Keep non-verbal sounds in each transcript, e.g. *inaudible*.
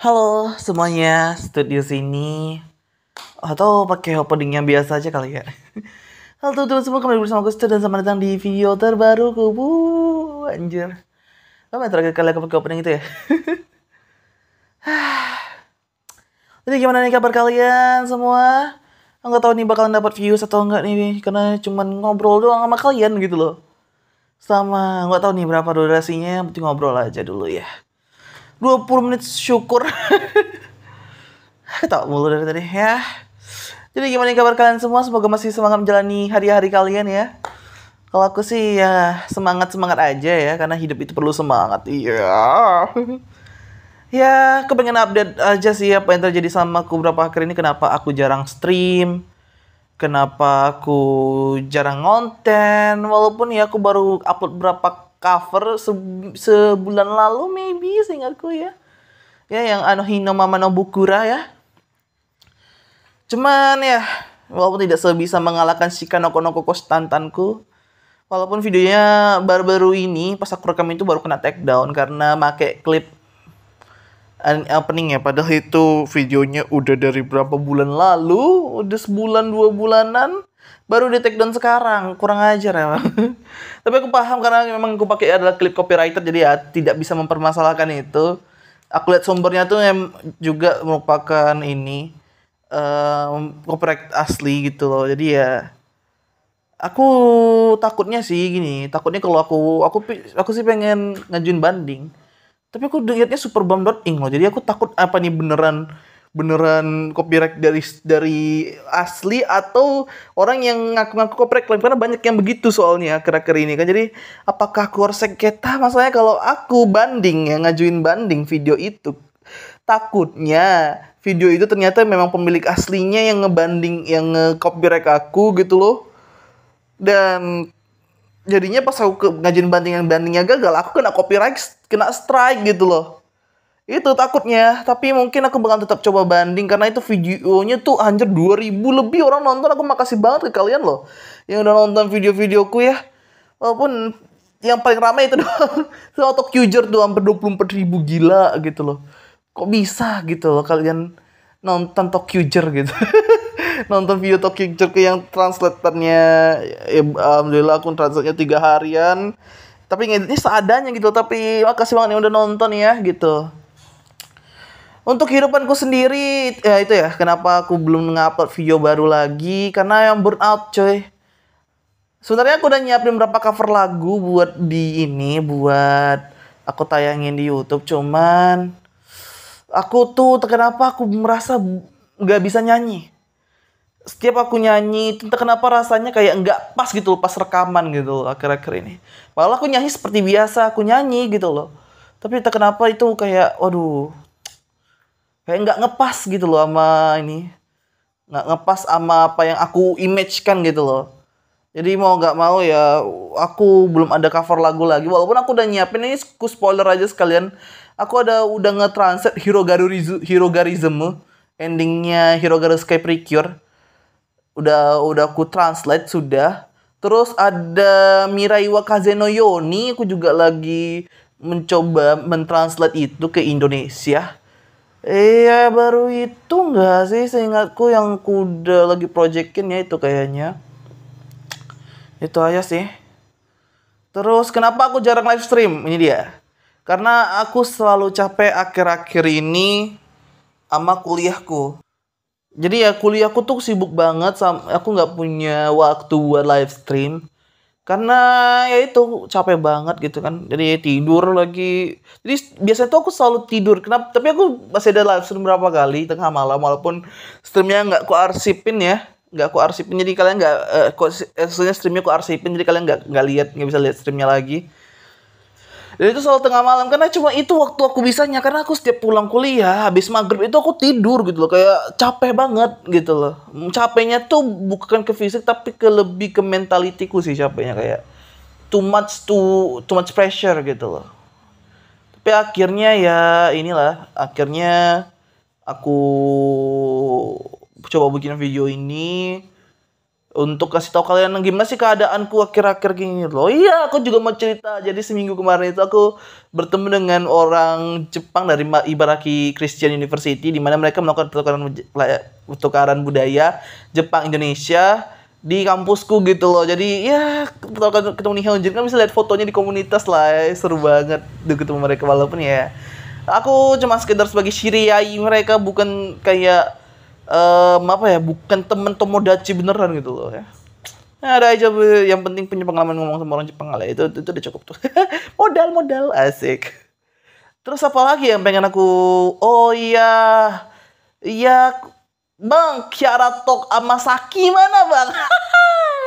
Halo semuanya, studio sini atau pakai opening yang biasa aja kali ya. *laughs* Halo teman-teman semua kembali bersama Gusto dan selamat datang di video terbaru kubu anjir. Apa terakhir kali aku pakai opening itu ya? *sighs* Jadi gimana nih kabar kalian semua? Enggak tahu nih bakalan dapat views atau enggak nih karena cuman ngobrol doang sama kalian gitu loh. Sama enggak tahu nih berapa durasinya, penting ngobrol aja dulu ya. 20 menit syukur. *laughs* tak mulu dari tadi ya. Jadi gimana kabar kalian semua? Semoga masih semangat menjalani hari-hari kalian ya. Kalau aku sih ya semangat-semangat aja ya karena hidup itu perlu semangat. Iya. *laughs* ya, kepengen update aja sih apa yang terjadi sama aku beberapa akhir ini kenapa aku jarang stream kenapa aku jarang konten walaupun ya aku baru upload berapa cover se sebulan lalu maybe seingatku ya ya yang Anohino Mama no Bukura ya cuman ya walaupun tidak sebisa mengalahkan Shika no Koko stantanku, walaupun videonya baru-baru ini pas aku rekam itu baru kena take down karena make klip opening ya padahal itu videonya udah dari berapa bulan lalu udah sebulan dua bulanan baru di take down sekarang kurang ajar ya *laughs* tapi aku paham karena memang aku pakai adalah klip copywriter jadi ya tidak bisa mempermasalahkan itu aku lihat sumbernya tuh yang juga merupakan ini um, copyright asli gitu loh jadi ya aku takutnya sih gini takutnya kalau aku aku aku sih pengen ngajuin banding tapi aku dengarnya dot superbomb.ing loh jadi aku takut apa nih beneran beneran copyright dari dari asli atau orang yang ngaku-ngaku copyright claim karena banyak yang begitu soalnya akhir-akhir ini kan jadi apakah aku harus sengketa masalahnya kalau aku banding ya ngajuin banding video itu takutnya video itu ternyata memang pemilik aslinya yang ngebanding yang nge copyright aku gitu loh dan jadinya pas aku ke banding yang bandingnya gagal aku kena copyright kena strike gitu loh itu takutnya tapi mungkin aku bakal tetap coba banding karena itu videonya tuh anjir 2000 lebih orang nonton aku makasih banget ke kalian loh yang udah nonton video-videoku ya walaupun yang paling ramai itu *laughs* doang Soto Qjur tuh hampir 24 ribu gila gitu loh kok bisa gitu loh kalian nonton Tokyo gitu *laughs* nonton video Tokyo ke yang translatornya ya, ya alhamdulillah aku translatornya 3 tiga harian tapi ngeditnya seadanya gitu tapi makasih banget yang udah nonton ya gitu untuk kehidupanku sendiri ya itu ya kenapa aku belum ngupload video baru lagi karena yang burnout coy sebenarnya aku udah nyiapin berapa cover lagu buat di ini buat aku tayangin di YouTube cuman aku tuh kenapa aku merasa nggak bisa nyanyi setiap aku nyanyi entah kenapa rasanya kayak nggak pas gitu loh, pas rekaman gitu akhir-akhir ini padahal aku nyanyi seperti biasa aku nyanyi gitu loh tapi entah kenapa itu kayak waduh kayak nggak ngepas gitu loh sama ini nggak ngepas sama apa yang aku image kan gitu loh jadi mau nggak mau ya aku belum ada cover lagu lagi walaupun aku udah nyiapin ini aku spoiler aja sekalian aku ada udah nge-translate hero Hirogarizemu endingnya hero Garu Sky Precure udah udah aku translate sudah terus ada Miraiwa Kazeno Yoni aku juga lagi mencoba mentranslate itu ke Indonesia Iya baru itu enggak sih seingatku yang kuda lagi projectin ya itu kayaknya. Itu aja sih. Terus kenapa aku jarang live stream? Ini dia. Karena aku selalu capek akhir-akhir ini sama kuliahku. Jadi ya kuliahku tuh sibuk banget sama aku nggak punya waktu buat live stream karena ya itu capek banget gitu kan jadi tidur lagi jadi biasanya tuh aku selalu tidur kenapa tapi aku masih ada live stream berapa kali tengah malam walaupun streamnya nggak aku arsipin ya nggak aku arsipin jadi kalian nggak uh, kok eh, streamnya aku arsipin jadi kalian nggak nggak lihat nggak bisa lihat streamnya lagi dan ya, itu selalu tengah malam karena cuma itu waktu aku bisanya karena aku setiap pulang kuliah habis maghrib itu aku tidur gitu loh kayak capek banget gitu loh. Capeknya tuh bukan ke fisik tapi ke lebih ke mentalitiku sih capeknya kayak too much too too much pressure gitu loh. Tapi akhirnya ya inilah akhirnya aku coba bikin video ini untuk kasih tahu kalian gimana sih keadaanku akhir-akhir gini loh iya aku juga mau cerita jadi seminggu kemarin itu aku bertemu dengan orang Jepang dari Ibaraki Christian University di mana mereka melakukan pertukaran pertukaran budaya Jepang Indonesia di kampusku gitu loh jadi ya pertukaran ketemu nih Hyunjin kan bisa lihat fotonya di komunitas lah ya. seru banget tuh ketemu mereka walaupun ya aku cuma sekedar sebagai shiriai mereka bukan kayak um, apa ya bukan temen tomodachi beneran gitu loh ya Nah, ada aja yang penting punya pengalaman ngomong sama orang Jepang lah itu itu, itu udah cukup tuh *laughs* modal modal asik terus apa lagi yang pengen aku oh iya iya bang Kiara Tok Amasaki mana bang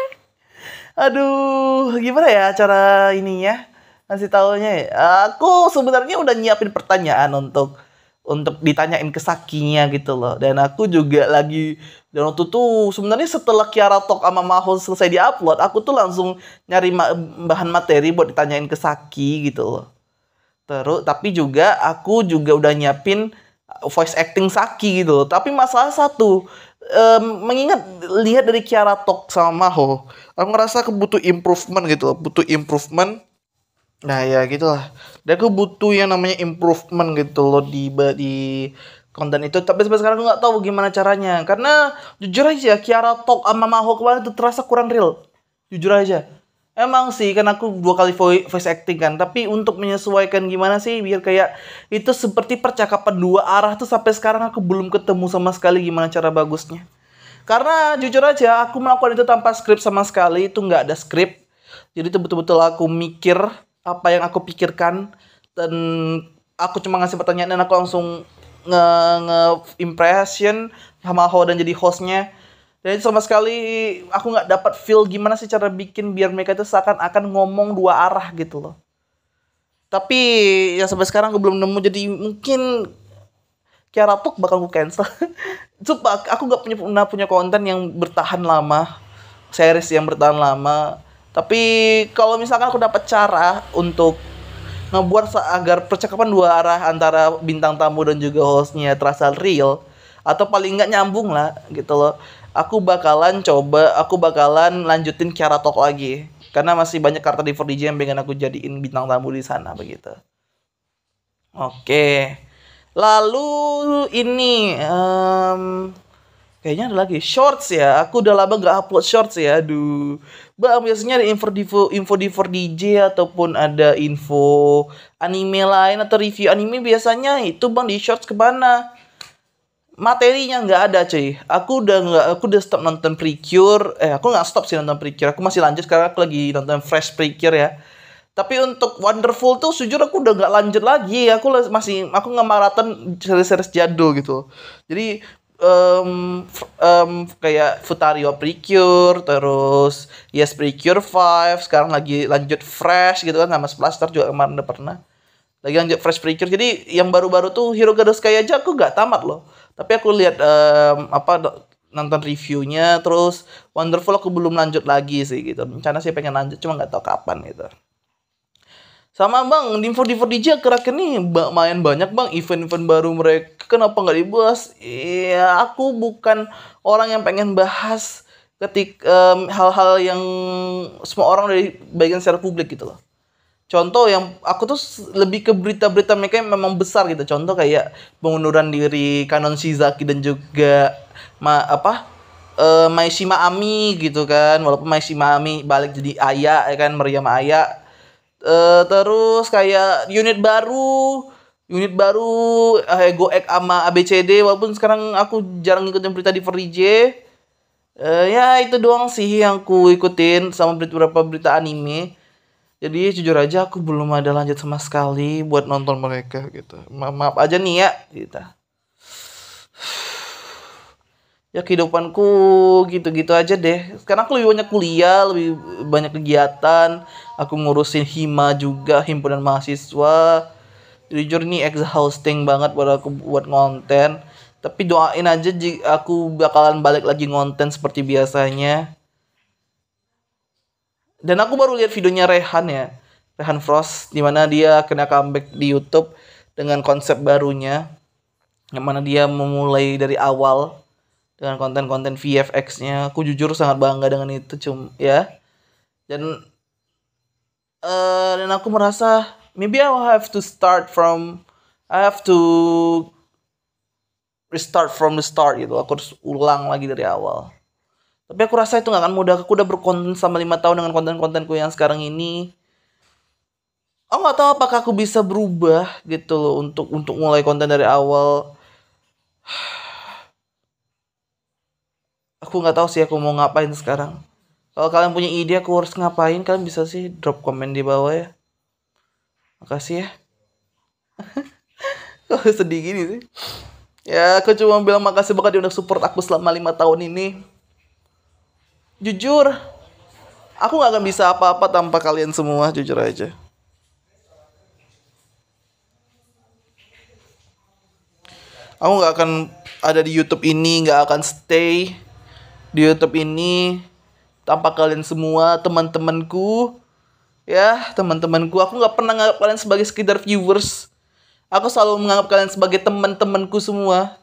*laughs* aduh gimana ya acara ininya ngasih tahunya ya aku sebenarnya udah nyiapin pertanyaan untuk untuk ditanyain kesakinya gitu loh. Dan aku juga lagi dan waktu itu sebenarnya setelah Kiara Talk sama Maho selesai diupload, aku tuh langsung nyari ma bahan materi buat ditanyain ke Saki gitu loh. Terus tapi juga aku juga udah nyiapin uh, voice acting Saki gitu loh. Tapi masalah satu um, mengingat lihat dari Kiara Talk sama Maho, aku ngerasa aku butuh improvement gitu loh, butuh improvement Nah ya gitulah. Dan gue butuh yang namanya improvement gitu loh di di konten itu. Tapi sampai sekarang gue nggak tahu gimana caranya. Karena jujur aja Kiara Talk sama Maho kemarin itu terasa kurang real. Jujur aja. Emang sih, kan aku dua kali voice acting kan. Tapi untuk menyesuaikan gimana sih biar kayak itu seperti percakapan dua arah tuh sampai sekarang aku belum ketemu sama sekali gimana cara bagusnya. Karena jujur aja aku melakukan itu tanpa skrip sama sekali, itu nggak ada skrip. Jadi itu betul-betul aku mikir apa yang aku pikirkan dan aku cuma ngasih pertanyaan dan aku langsung nge, nge impression sama Ho dan jadi hostnya jadi sama sekali aku nggak dapat feel gimana sih cara bikin biar mereka itu seakan-akan ngomong dua arah gitu loh tapi ya sampai sekarang aku belum nemu jadi mungkin Kiara puk bakal gue cancel coba *laughs* aku nggak punya, punya konten yang bertahan lama Series yang bertahan lama tapi kalau misalkan aku dapat cara untuk ngebuat agar percakapan dua arah antara bintang tamu dan juga hostnya terasa real atau paling nggak nyambung lah gitu loh. Aku bakalan coba, aku bakalan lanjutin cara Talk lagi karena masih banyak kartu di 4DJ yang pengen aku jadiin bintang tamu di sana begitu. Oke. Lalu ini um, kayaknya ada lagi shorts ya aku udah lama nggak upload shorts ya aduh bang biasanya ada info info info info DJ ataupun ada info anime lain atau review anime biasanya itu bang di shorts kemana materinya nggak ada cuy aku udah nggak aku udah stop nonton Precure eh aku nggak stop sih nonton Precure aku masih lanjut karena aku lagi nonton Fresh Precure ya tapi untuk Wonderful tuh sejujur aku udah nggak lanjut lagi aku masih aku nggak maraton series-series jadul gitu jadi um, um, kayak Futario Precure terus Yes Precure Five sekarang lagi lanjut Fresh gitu kan sama Splaster juga kemarin udah pernah lagi lanjut Fresh Precure jadi yang baru-baru tuh Hero Gadus kayak aja aku gak tamat loh tapi aku lihat um, apa nonton reviewnya terus Wonderful aku belum lanjut lagi sih gitu rencana sih pengen lanjut cuma nggak tahu kapan gitu sama bang di 4D4DJ dj nih main banyak bang event-event baru mereka kenapa nggak dibahas iya aku bukan orang yang pengen bahas ketik hal hal-hal yang semua orang dari bagian secara publik gitu loh contoh yang aku tuh lebih ke berita-berita mereka yang memang besar gitu contoh kayak pengunduran diri Kanon Shizaki dan juga ma apa uh, Maishima Ami gitu kan walaupun Maishima Ami balik jadi ayah ya kan Meriam ayah Eh, terus kayak unit baru unit baru eh, Ego goek sama ABCD walaupun sekarang aku jarang ikutin berita di 4 uh, eh, ya itu doang sih yang ku ikutin sama beberapa berita anime jadi jujur aja aku belum ada lanjut sama sekali buat nonton mereka gitu Ma maaf aja nih ya gitu ya kehidupanku gitu-gitu aja deh sekarang aku lebih banyak kuliah lebih banyak kegiatan aku ngurusin hima juga himpunan mahasiswa jujur ini exhausting banget buat aku buat konten tapi doain aja aku bakalan balik lagi konten seperti biasanya dan aku baru lihat videonya Rehan ya Rehan Frost dimana dia kena comeback di YouTube dengan konsep barunya yang mana dia memulai dari awal dengan konten-konten VFX-nya aku jujur sangat bangga dengan itu cum ya dan Eh, dan aku merasa maybe I will have to start from I have to restart from the start gitu aku harus ulang lagi dari awal tapi aku rasa itu gak akan mudah aku udah berkonten sama lima tahun dengan konten-kontenku yang sekarang ini aku gak tahu apakah aku bisa berubah gitu loh untuk untuk mulai konten dari awal *sighs* aku nggak tahu sih aku mau ngapain sekarang kalau kalian punya ide aku harus ngapain, kalian bisa sih drop komen di bawah ya. Makasih ya. *laughs* Kok sedih gini sih? Ya, aku cuma bilang makasih banget udah support aku selama lima tahun ini. Jujur, aku gak akan bisa apa-apa tanpa kalian semua, jujur aja. aku gak akan ada di YouTube ini gak akan stay di YouTube ini tanpa kalian semua teman-temanku ya teman-temanku aku nggak pernah nganggap kalian sebagai sekedar viewers aku selalu menganggap kalian sebagai teman-temanku semua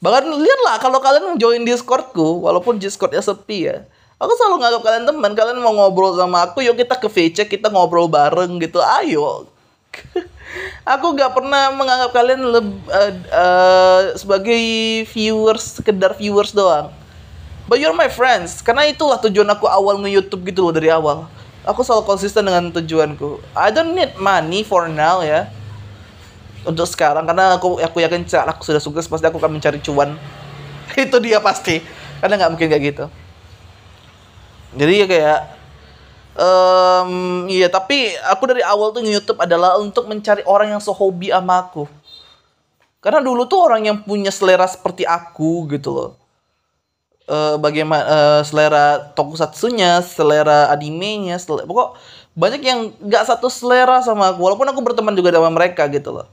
bahkan lihatlah kalau kalian join discordku walaupun discordnya sepi ya aku selalu nganggap kalian teman kalian mau ngobrol sama aku yuk kita ke VC kita ngobrol bareng gitu ayo *laughs* aku gak pernah menganggap kalian leb, uh, uh, sebagai viewers sekedar viewers doang But you're my friends. Karena itulah tujuan aku awal nge-YouTube gitu loh dari awal. Aku selalu konsisten dengan tujuanku. I don't need money for now ya. Untuk sekarang karena aku aku yakin cak aku sudah sukses pasti aku akan mencari cuan. *laughs* Itu dia pasti. Karena nggak mungkin kayak gitu. Jadi ya kayak um, iya tapi aku dari awal tuh nge YouTube adalah untuk mencari orang yang sehobi sama aku. Karena dulu tuh orang yang punya selera seperti aku gitu loh uh, eh, bagaimana uh, eh, selera tokusatsunya, selera animenya, selera, pokok banyak yang nggak satu selera sama aku. Walaupun aku berteman juga sama mereka gitu loh.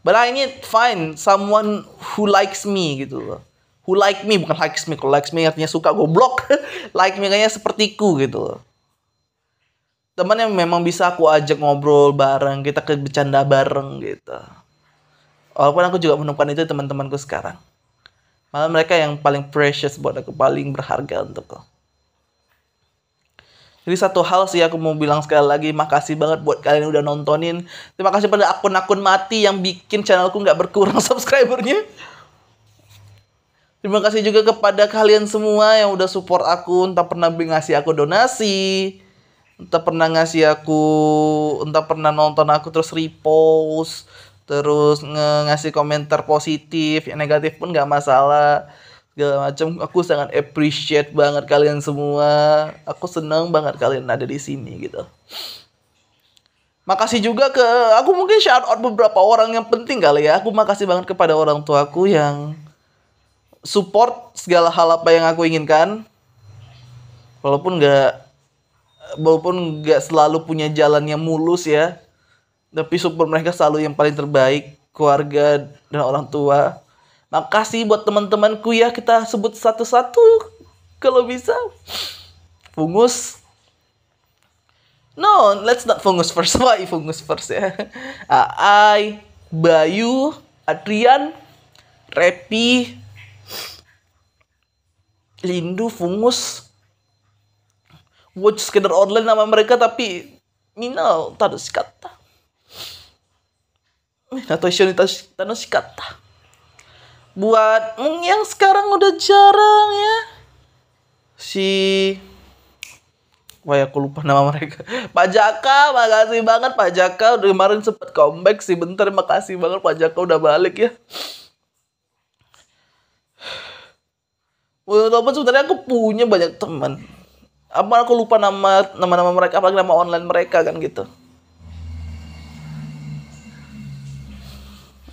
But I need find someone who likes me gitu loh. Who like me bukan likes me. Kalau likes me artinya suka goblok. *laughs* like me kayaknya sepertiku gitu loh. Teman yang memang bisa aku ajak ngobrol bareng, kita ke bercanda bareng gitu. Walaupun aku juga menemukan itu teman-temanku sekarang. Malah mereka yang paling precious buat aku, paling berharga untukku. Jadi satu hal sih aku mau bilang sekali lagi, makasih banget buat kalian yang udah nontonin. Terima kasih pada akun-akun mati yang bikin channelku nggak berkurang *laughs* subscribernya. Terima kasih juga kepada kalian semua yang udah support aku, entah pernah ngasih aku donasi, entah pernah ngasih aku, entah pernah nonton aku terus repost, terus ngasih komentar positif yang negatif pun nggak masalah segala macam aku sangat appreciate banget kalian semua aku seneng banget kalian ada di sini gitu makasih juga ke aku mungkin shout out beberapa orang yang penting kali ya aku makasih banget kepada orang tuaku yang support segala hal apa yang aku inginkan walaupun nggak walaupun nggak selalu punya jalan yang mulus ya tapi support mereka selalu yang paling terbaik keluarga dan orang tua makasih nah, buat teman-temanku ya kita sebut satu-satu kalau bisa fungus no let's not fungus first *laughs* why fungus first ya Aai Bayu Adrian Repi Lindu Fungus Watch sekedar online nama mereka tapi Minal ada kata show ini tanah kata. Buat yang sekarang udah jarang ya. Si Wah ya aku lupa nama mereka *laughs* Pak Jaka makasih banget Pak Jaka Udah kemarin sempat comeback sih bentar Makasih banget Pak Jaka udah balik ya Walaupun sebenarnya aku punya banyak teman apa aku lupa nama nama-nama mereka apa nama online mereka kan gitu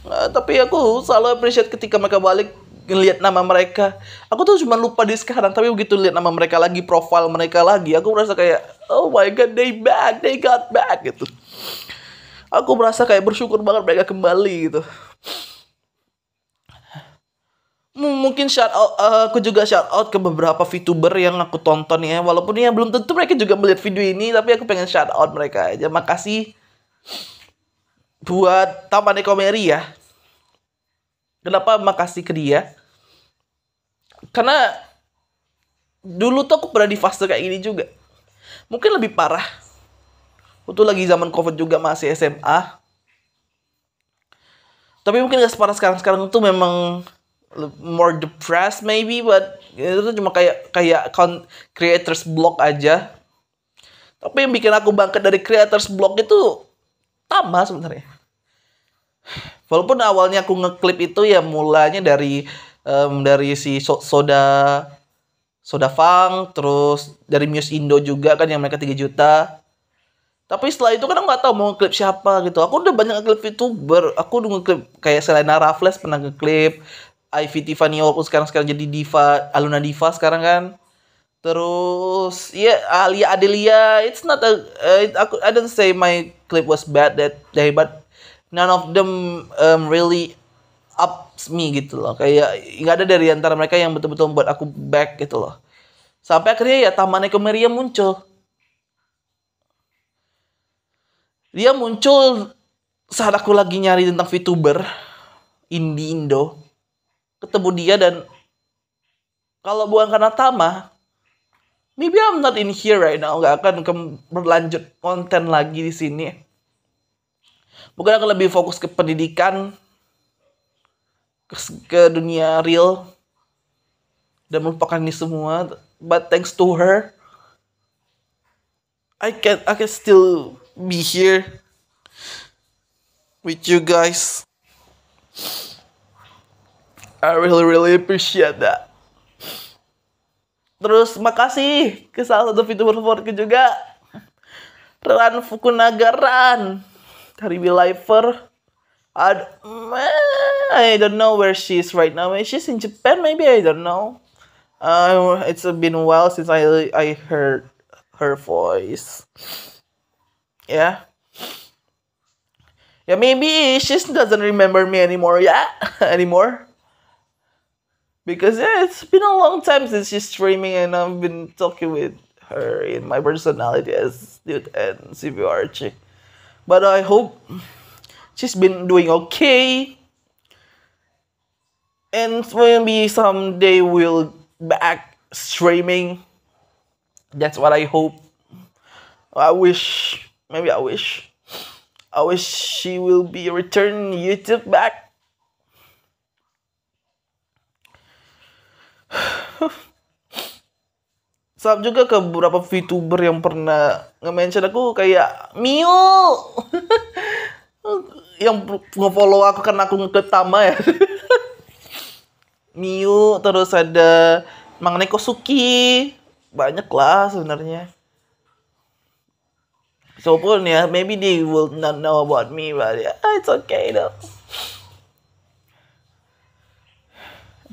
Uh, tapi aku selalu appreciate ketika mereka balik ngelihat nama mereka. Aku tuh cuma lupa di sekarang, tapi begitu lihat nama mereka lagi, profile mereka lagi, aku merasa kayak oh my god, they back, they got back gitu. Aku merasa kayak bersyukur banget mereka kembali gitu. Mungkin shout out, uh, aku juga shout out ke beberapa VTuber yang aku tonton ya. Walaupun ya belum tentu mereka juga melihat video ini, tapi aku pengen shout out mereka aja. Makasih buat Taman Ekomeri ya. Kenapa makasih ke dia? Karena dulu tuh aku pernah di fase kayak gini juga. Mungkin lebih parah. Itu lagi zaman COVID juga masih SMA. Tapi mungkin gak separah sekarang-sekarang tuh memang more depressed maybe but itu tuh cuma kayak kayak creators block aja. Tapi yang bikin aku bangkit dari creators block itu tambah sebenarnya. Walaupun awalnya aku ngeklip itu ya mulanya dari um, dari si so soda soda fang terus dari Muse Indo juga kan yang mereka 3 juta tapi setelah itu kan aku nggak tahu mau ngeklip siapa gitu aku udah banyak ngeklip youtuber aku udah ngeklip kayak Selena Raffles pernah ngeklip Ivy Tiffany walaupun sekarang sekarang jadi diva Aluna Diva sekarang kan Terus ya yeah, Alia Adelia, it's not a uh, I don't say my clip was bad that day, but none of them um, really ups me gitu loh. Kayak nggak ada dari antara mereka yang betul-betul buat aku back gitu loh. Sampai akhirnya ya Taman Eko Meriam muncul. Dia muncul saat aku lagi nyari tentang VTuber indie Indo. Ketemu dia dan kalau bukan karena Tama, maybe I'm not in here right now gak akan berlanjut konten lagi di sini mungkin akan lebih fokus ke pendidikan ke, ke dunia real dan melupakan ini semua but thanks to her I can I can still be here with you guys I really really appreciate that Terus makasih ke salah satu fitur favoritku juga. Ran Fukunagaran dari Beliver. Lifer. I don't know where she is right now. She's in Japan, maybe I don't know. Uh, it's been a while since I I heard her voice. Yeah. Yeah, maybe she doesn't remember me anymore. Yeah, *laughs* anymore. because yeah, it's been a long time since she's streaming, and I've been talking with her in my personality as Dude and CV Archie. But I hope she's been doing okay. And maybe someday we'll back streaming. That's what I hope. I wish, maybe I wish, I wish she will be returning YouTube back Sub *laughs* juga ke beberapa VTuber yang pernah nge-mention aku kayak Miu. *laughs* yang nge-follow aku karena aku ngeketama ya. *laughs* Miu, terus ada Mangneko Suki. Banyak lah sebenarnya. So pun ya, maybe they will not know about me, but yeah, it's okay though.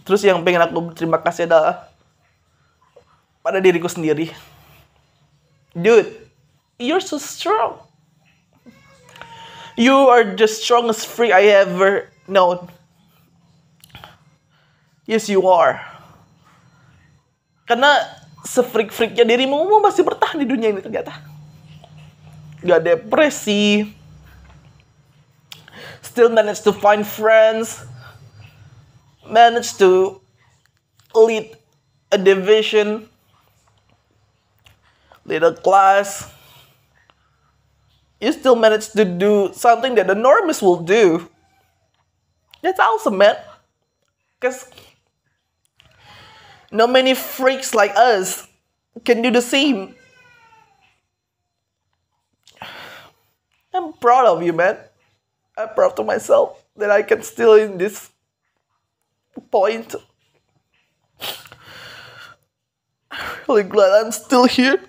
Terus yang pengen aku berterima kasih adalah pada diriku sendiri. Dude, you're so strong. You are the strongest freak I ever known. Yes, you are. Karena sefreak-freaknya dirimu masih bertahan di dunia ini ternyata. Gak depresi. Still manage to find friends managed to lead a division, lead a class, you still manage to do something that the normies will do. That's awesome, man. Because not many freaks like us can do the same. I'm proud of you, man. I'm proud of myself that I can still in this point. I'm really glad I'm still here.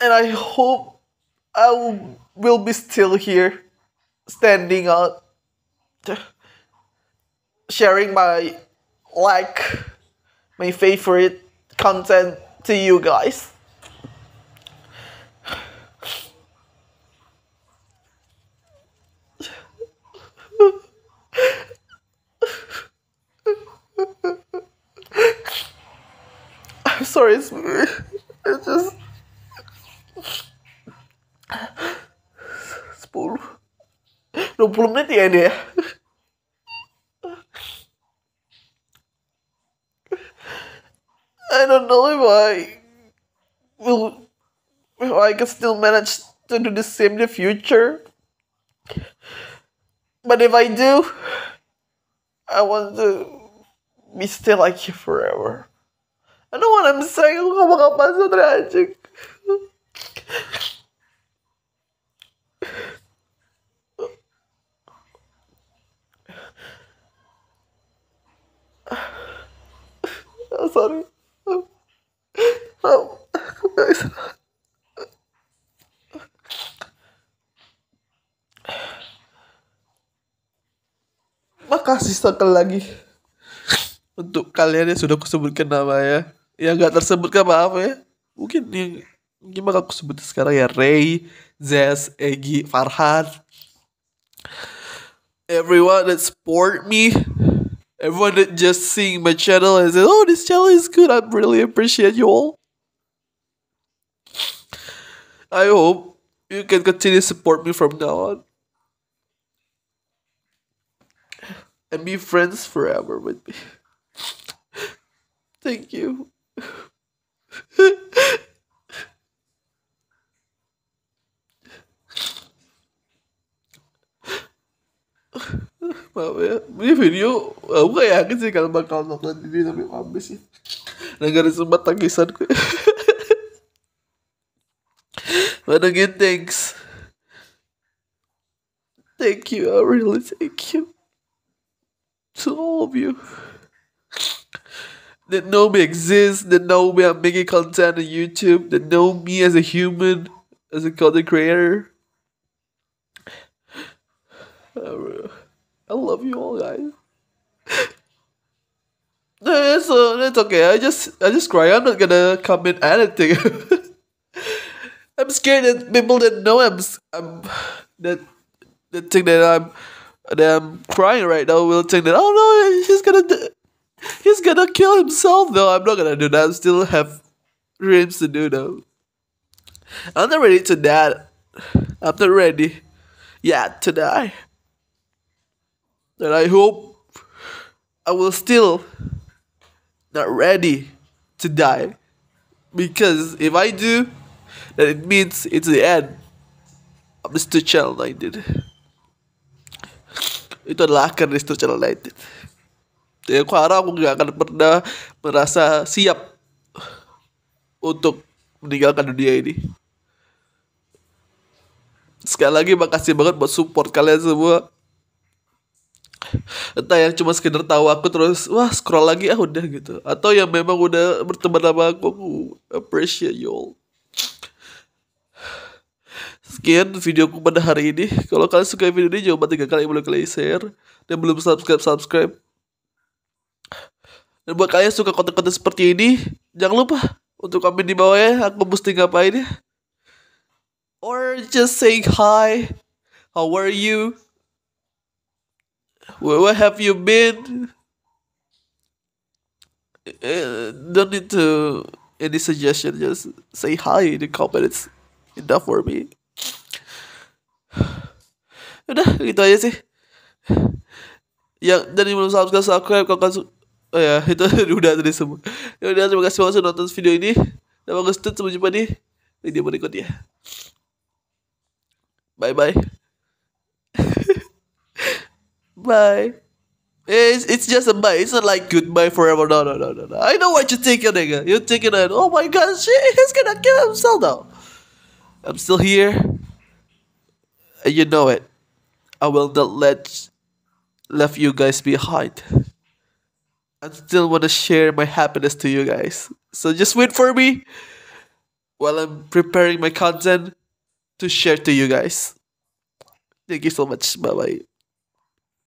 and I hope I will, be still here, standing out, sharing my like, my favorite content to you guys. I'm sorry, it's, it's just. Sepuluh. 20 menit ya ini ya. Uh, I will. I can still manage to do the same in the future. But if I do, I want to be still like you forever. I know what I'm saying. Look how kapasa tragic. I'm *sighs* sorry. aku bisa makasih sekali lagi untuk kalian yang sudah kusebutkan nama ya yang gak tersebutkan maaf ya mungkin yang gimana aku sebut sekarang ya Ray, Zes Egi, Farhan, everyone that support me, everyone that just seeing my channel and say oh this channel is good, I really appreciate you all. I hope you can continue to support me from now on. And be friends forever with me. *laughs* Thank you. Mamaya, may video, ako kaya kasi kalma kalma ko, hindi namin kami si... Nagkaroon sa matagisan ko. But again, thanks. Thank you. I really thank you. To all of you that know me exist, that know me I'm making content on YouTube, that know me as a human, as a content creator. I love you all guys. That's, uh, that's okay. I just I just cry. I'm not gonna comment anything. *laughs* I'm scared that people that know I'm, I'm that that think that I'm that I'm crying right now will think that oh no he's gonna he's gonna kill himself. No, I'm not gonna do that. I still have dreams to do though. I'm not ready to that. I'm not ready yet to die. And I hope I will still not ready to die. Because if I do, that it means it's the end of the Star Channel 19 itu adalah akhir dari Star Channel 19 dan aku harap aku gak akan pernah merasa siap untuk meninggalkan dunia ini sekali lagi makasih banget buat support kalian semua entah yang cuma sekedar tahu aku terus wah scroll lagi ah udah gitu atau yang memang udah berteman sama aku aku appreciate you all Sekian videoku pada hari ini. Kalau kalian suka video ini, jangan lupa tiga kali boleh kalian share dan belum subscribe subscribe. Dan buat kalian suka konten-konten seperti ini, jangan lupa untuk komen di bawah ya, aku mesti ngapain ya. Or just say hi, how are you? Where, have you been? Eh, don't need to any suggestion, just say hi in the comments. Enough for me udah gitu aja sih yang jadi belum subscribe subscribe kalau kan oh ya *laughs* itu *laughs* udah tadi semua ya udah terima kasih banget sudah nonton video ini dan bagus tuh sampai jumpa di video berikutnya bye bye *laughs* bye It's, it's just a bye. It's not like goodbye forever. No, no, no, no, no. I know what you're thinking, nigga. You're thinking that, oh my god, shit, he's gonna kill himself now. I'm still here. You know it. I will not let left you guys behind. I still want to share my happiness to you guys. So just wait for me while I'm preparing my content to share to you guys. Thank you so much. Bye bye.